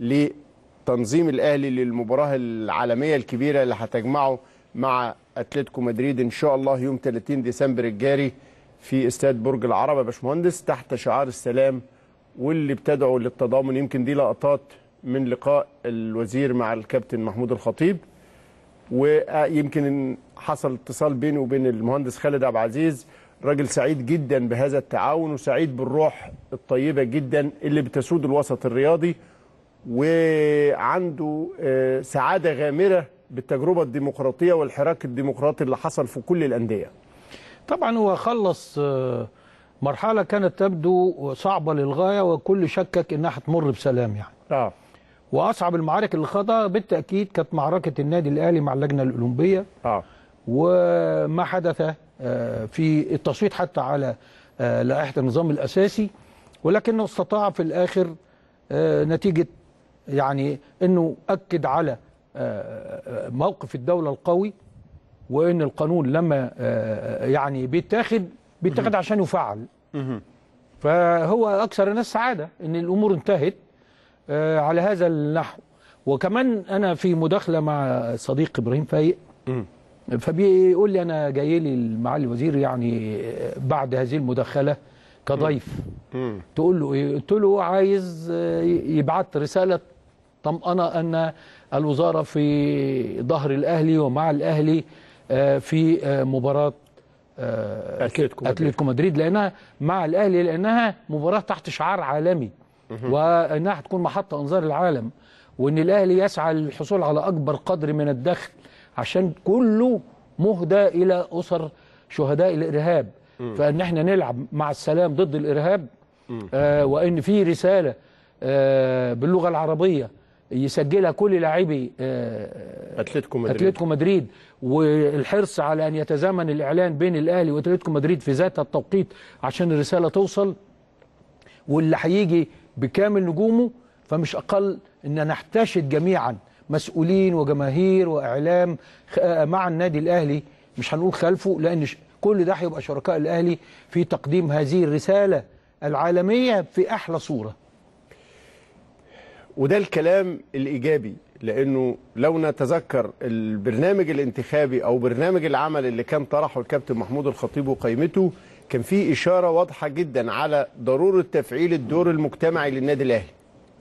لتنظيم الاهلي للمباراه العالميه الكبيره اللي هتجمعه مع اتلتيكو مدريد ان شاء الله يوم 30 ديسمبر الجاري في استاد برج العرب يا باشمهندس تحت شعار السلام واللي بتدعو للتضامن يمكن دي لقطات من لقاء الوزير مع الكابتن محمود الخطيب ويمكن حصل اتصال بيني وبين المهندس خالد عبد العزيز راجل سعيد جدا بهذا التعاون وسعيد بالروح الطيبه جدا اللي بتسود الوسط الرياضي وعنده آه، سعادة غامرة بالتجربة الديمقراطية والحراك الديمقراطي اللي حصل في كل الأندية طبعا هو خلص آه، مرحلة كانت تبدو صعبة للغاية وكل شكك إنها هتمر بسلام يعني آه. وأصعب المعارك اللي خاضها بالتأكيد كانت معركة النادي الأهلي مع اللجنة الأولمبية آه. وما حدث آه، في التصويت حتى على لائحة النظام الأساسي ولكنه استطاع في الآخر نتيجة يعني أنه أكد على آه، آه، موقف الدولة القوي وأن القانون لما آه، يعني بيتاخد بيتاخد عشان يفعل فهو أكثر الناس سعادة أن الأمور انتهت على هذا النحو وكمان أنا في مداخلة مع صديق إبراهيم فايق فبيقول لي انا جاي لي معالي الوزير يعني بعد هذه المداخله كضيف تقول له ايه قلت له عايز يبعت رساله طمأنة أن الوزارة في ظهر الأهلي ومع الأهلي آه، في آه، مباراة آه، أتلتيكو أتليتكو مدريد لأنها مع الأهلي لأنها مباراة تحت شعار عالمي وأنها هتكون محط أنظار العالم وأن الأهلي يسعى للحصول على أكبر قدر من الدخل عشان كله مهدى إلى أسر شهداء الإرهاب فان احنا نلعب مع السلام ضد الارهاب آه وان في رساله آه باللغه العربيه يسجلها كل لاعبي آه، اتلتيكو مدريد اتلتيكو مدريد والحرص على ان يتزامن الاعلان بين الاهلي واتلتيكو مدريد في ذات التوقيت عشان الرساله توصل واللي هيجي بكامل نجومه فمش اقل ان نحتشد جميعا مسؤولين وجماهير واعلام آه، مع النادي الاهلي مش هنقول خلفه لان كل ده هيبقى شركاء الاهلي في تقديم هذه الرساله العالميه في احلى صوره وده الكلام الإيجابي لأنه لو نتذكر البرنامج الانتخابي أو برنامج العمل اللي كان طرحه الكابتن محمود الخطيب وقيمته كان فيه إشارة واضحة جدا على ضرورة تفعيل الدور المجتمعي للنادي الأهلي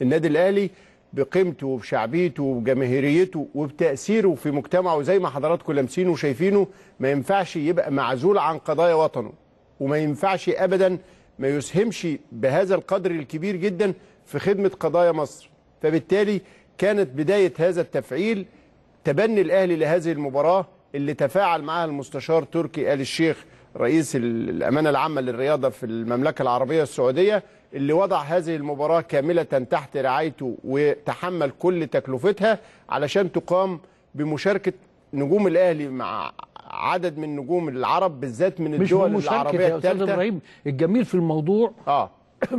النادي الأهلي بقيمته وبشعبيته وبجماهيريته وبتأثيره في مجتمعه زي ما حضراتكم لامسينه وشايفينه ما ينفعش يبقى معزول عن قضايا وطنه وما ينفعش أبدا ما يسهمش بهذا القدر الكبير جدا في خدمة قضايا مصر فبالتالي كانت بداية هذا التفعيل تبني الأهلي لهذه المباراة اللي تفاعل معها المستشار تركي آل الشيخ رئيس الأمانة العامة للرياضة في المملكة العربية السعودية اللي وضع هذه المباراة كاملة تحت رعايته وتحمل كل تكلفتها علشان تقام بمشاركة نجوم الأهلي مع عدد من نجوم العرب بالذات من الدول العربية الثالثة يا أستاذ إبراهيم الجميل في الموضوع آه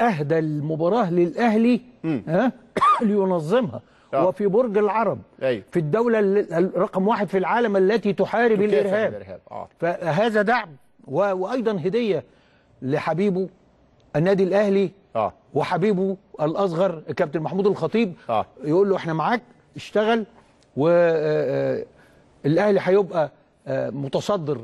اهدى المباراه للاهلي ها لينظمها أوه. وفي برج العرب أي. أيوه. في الدوله رقم واحد في العالم التي تحارب الارهاب, الإرهاب. آه. فهذا دعم وايضا هديه لحبيبه النادي الاهلي أوه. وحبيبه الاصغر كابتن محمود الخطيب أوه. يقول له احنا معاك اشتغل والاهلي آه، آه، هيبقى متصدر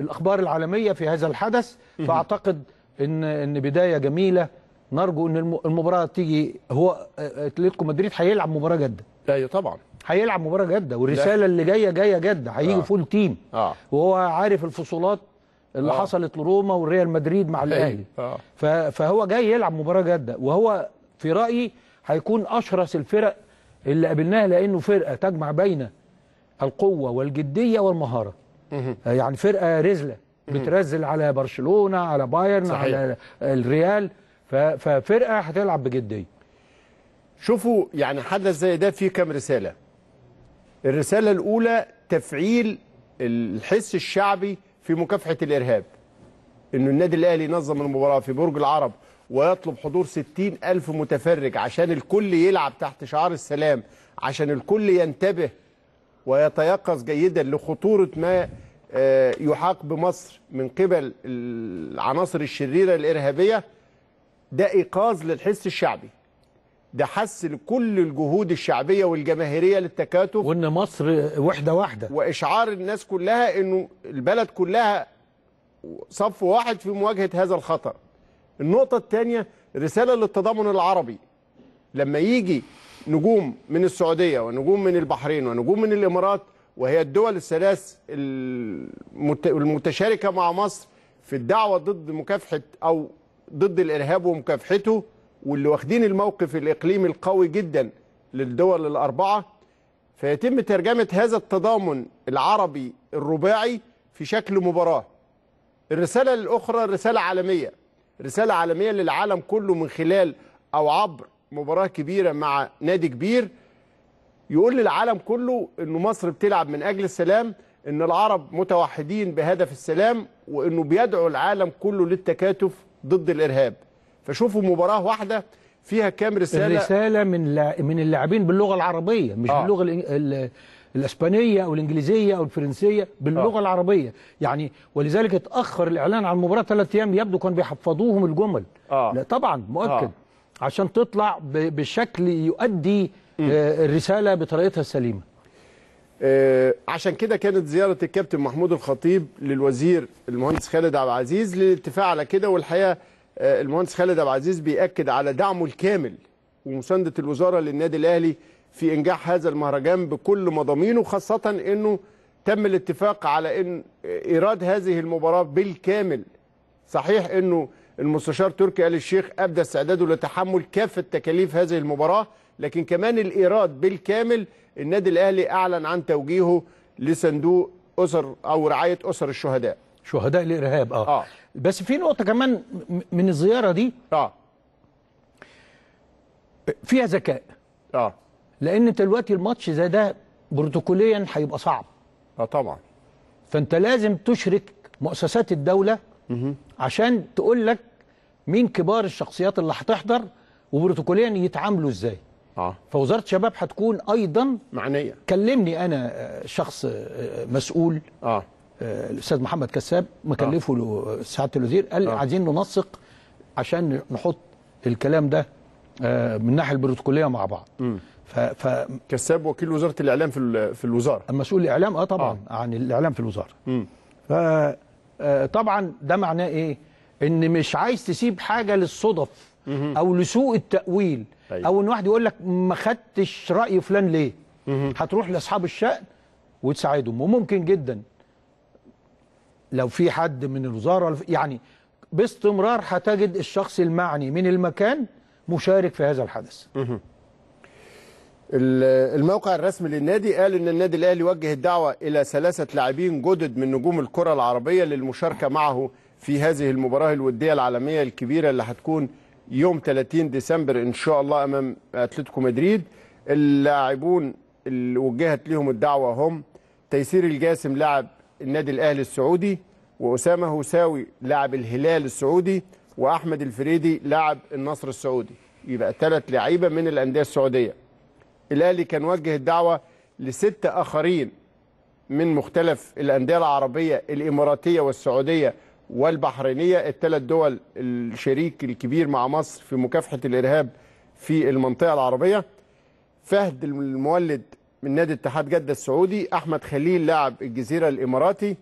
الاخبار العالميه في هذا الحدث فاعتقد ان ان بدايه جميله نرجو ان المباراه تيجي هو اتلتيكو مدريد هيلعب مباراه جاده ايوه طبعا هيلعب مباراه جاده والرساله اللي جايه جايه جاده هيجي آه. فول تيم آه. وهو عارف الفصولات اللي آه. حصلت لروما والريال مدريد مع أيوة. الاهلي آه. فهو جاي يلعب مباراه جاده وهو في رايي هيكون اشرس الفرق اللي قابلناها لانه فرقه تجمع بين القوه والجديه والمهاره يعني فرقه رزله بترزل على برشلونه على بايرن صحيح. على الريال ففرقه هتلعب بجديه شوفوا يعني حدث زي ده فيه كام رساله الرساله الاولى تفعيل الحس الشعبي في مكافحه الارهاب انه النادي الاهلي نظم المباراه في برج العرب ويطلب حضور ستين ألف متفرج عشان الكل يلعب تحت شعار السلام عشان الكل ينتبه ويتيقظ جيدا لخطورة ما آه، يحاق بمصر من قبل العناصر الشريرة الإرهابية ده ايقاظ للحس الشعبي ده حس لكل الجهود الشعبيه والجماهيريه للتكاتف وان مصر وحده واحده واشعار الناس كلها انه البلد كلها صف واحد في مواجهه هذا الخطر النقطه الثانيه رساله للتضامن العربي لما يجي نجوم من السعوديه ونجوم من البحرين ونجوم من الامارات وهي الدول الثلاث المتشاركه مع مصر في الدعوه ضد مكافحه او ضد الارهاب ومكافحته واللي واخدين الموقف الاقليمي القوي جدا للدول الاربعه فيتم ترجمه هذا التضامن العربي الرباعي في شكل مباراه. الرساله الاخرى رساله عالميه، رساله عالميه للعالم كله من خلال او عبر مباراه كبيره مع نادي كبير يقول للعالم كله انه مصر بتلعب من اجل السلام ان العرب متوحدين بهدف السلام وانه بيدعو العالم كله للتكاتف ضد الارهاب فشوفوا مباراه واحده فيها كام رساله رساله من لا من اللاعبين باللغه العربيه مش آه. باللغه الاسبانيه او الانجليزيه او الفرنسيه باللغه آه. العربيه يعني ولذلك اتاخر الاعلان عن المباراه ثلاث ايام يبدو كانوا بيحفظوهم الجمل آه. لا طبعا مؤكد آه. عشان تطلع بشكل يؤدي آه، الرساله بطريقتها السليمه آه، عشان كده كانت زيارة الكابتن محمود الخطيب للوزير المهندس خالد عبد العزيز للاتفاق على كده والحقيقة آه، المهندس خالد عبد العزيز بيأكد على دعمه الكامل ومساندة الوزارة للنادي الأهلي في إنجاح هذا المهرجان بكل مضامينه خاصة أنه تم الاتفاق على أن آه، إيراد هذه المباراة بالكامل صحيح أنه المستشار تركي آل الشيخ أبدى استعداده لتحمل كافة تكاليف هذه المباراة لكن كمان الإيراد بالكامل النادي الاهلي اعلن عن توجيهه لصندوق اسر او رعايه اسر الشهداء شهداء الارهاب اه, آه. بس في نقطه كمان من الزياره دي اه فيها ذكاء اه لان دلوقتي الماتش زي ده بروتوكوليا هيبقى صعب اه طبعا فانت لازم تشرك مؤسسات الدوله مه. عشان تقول لك مين كبار الشخصيات اللي هتحضر وبروتوكوليا يتعاملوا ازاي اه فوزاره شباب هتكون ايضا معنيه كلمني انا آه، شخص آه، مسؤول آه. اه الاستاذ محمد كساب مكلفه آه. سعاده الوزير قال آه. عايزين ننسق عشان نحط الكلام ده من الناحيه البروتوكوليه مع بعض ف, ف... كساب وكيل وزاره الاعلام في في الوزاره مسؤول الاعلام اه طبعا آه. عن الاعلام في الوزاره ف طبعا ده معناه ايه ان مش عايز تسيب حاجه للصدف او لسوء التاويل أيوة. او ان واحد يقول لك ما خدتش راي فلان ليه هتروح لاصحاب الشأن وتساعدهم وممكن جدا لو في حد من الوزاره يعني باستمرار هتجد الشخص المعني من المكان مشارك في هذا الحدث الموقع الرسمي للنادي قال ان النادي الاهلي وجه الدعوه الى ثلاثه لاعبين جدد من نجوم الكره العربيه للمشاركه معه في هذه المباراه الوديه العالميه الكبيره اللي هتكون يوم 30 ديسمبر ان شاء الله امام اتلتيكو مدريد اللاعبون اللي وجهت لهم الدعوه هم تيسير الجاسم لاعب النادي الاهلي السعودي واسامه هوساوي لاعب الهلال السعودي واحمد الفريدي لاعب النصر السعودي يبقى ثلاث لعيبه من الانديه السعوديه الاهلي كان وجه الدعوه لسته اخرين من مختلف الانديه العربيه الاماراتيه والسعوديه والبحرينية الثلاث دول الشريك الكبير مع مصر في مكافحة الإرهاب في المنطقة العربية فهد المولد من نادي اتحاد جدة السعودي أحمد خليل لاعب الجزيرة الإماراتي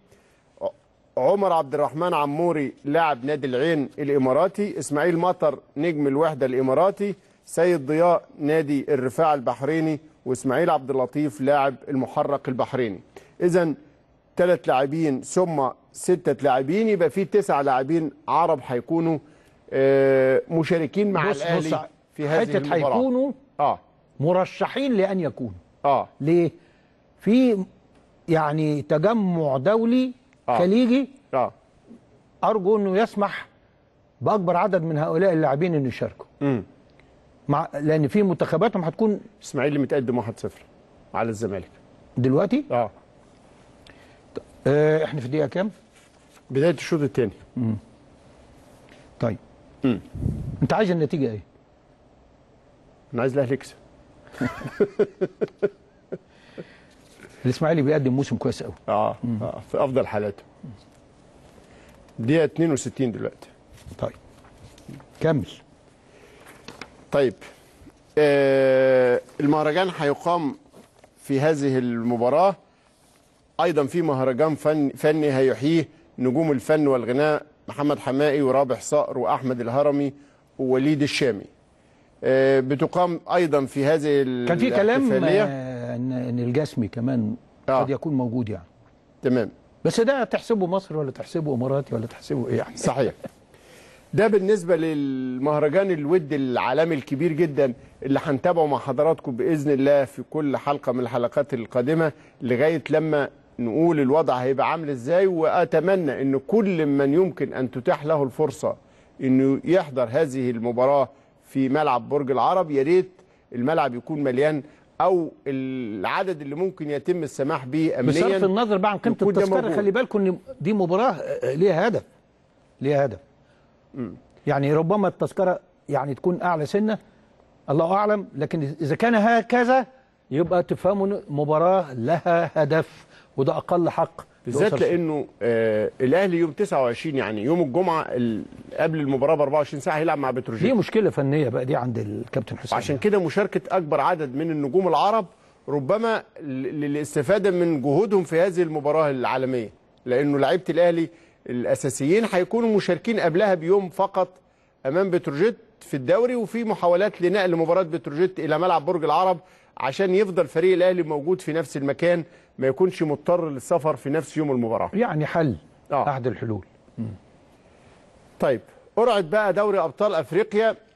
عمر عبد الرحمن عموري لاعب نادي العين الإماراتي إسماعيل مطر نجم الوحدة الإماراتي سيد ضياء نادي الرفاع البحريني وإسماعيل عبد اللطيف لاعب المحرق البحريني إذا ثلاث لاعبين ثم ستة لاعبين يبقى في تسعة لاعبين عرب هيكونوا آه، مشاركين مع بص الاهلي بص في هذه حتة المباراة هيكونوا اه مرشحين لان يكونوا اه ليه؟ في يعني تجمع دولي آه. خليجي آه. ارجو انه يسمح باكبر عدد من هؤلاء اللاعبين انه يشاركوا مع لان في منتخباتهم هتكون اسماعيل متقدم 1-0 على الزمالك دلوقتي اه, آه احنا في دقيقه كام بدايه الشوط الثاني طيب مم. انت عايز النتيجه ايه؟ انا عايز الاهلي يكسب الاسماعيلي بيقدم موسم كويس قوي آه. اه في افضل حالاته دقيقه 62 دلوقتي طيب كمل طيب آه المهرجان هيقام في هذه المباراه ايضا في مهرجان فني فني هيحييه نجوم الفن والغناء محمد حمائي ورابح صقر وأحمد الهرمي ووليد الشامي آه، بتقام أيضا في هذه كان في كلام آه، أن الجسمي كمان آه. قد يكون موجود يعني تمام بس ده تحسبه مصري ولا تحسبه إماراتي ولا تحسبه إيه يعني صحيح ده بالنسبة للمهرجان الود العالمي الكبير جدا اللي هنتابعه مع حضراتكم بإذن الله في كل حلقة من الحلقات القادمة لغاية لما نقول الوضع هيبقى عامل ازاي واتمنى ان كل من يمكن ان تتاح له الفرصه انه يحضر هذه المباراه في ملعب برج العرب يا ريت الملعب يكون مليان او العدد اللي ممكن يتم السماح به امنيا بصرف النظر بقى عن قيمه التذكره خلي بالكم ان دي مباراه آه، آه، ليها هدف ليها هدف يعني ربما التذكره يعني تكون اعلى سنه الله اعلم لكن اذا كان هكذا يبقى تفهموا مباراه لها هدف وده اقل حق بالذات لانه آه الاهلي يوم 29 يعني يوم الجمعه قبل المباراه ب 24 ساعه هيلعب مع بتروجيت دي مشكله فنيه بقى دي عند الكابتن حسام عشان كده مشاركه اكبر عدد من النجوم العرب ربما للاستفاده من جهودهم في هذه المباراه العالميه لانه لعيبه الاهلي الاساسيين هيكونوا مشاركين قبلها بيوم فقط امام بتروجيت في الدوري وفي محاولات لنقل مباراه بتروجيت الى ملعب برج العرب عشان يفضل فريق الاهلي موجود في نفس المكان ما يكونش مضطر للسفر في نفس يوم المباراه يعني حل آه. احد الحلول طيب قرعه بقى دوري ابطال افريقيا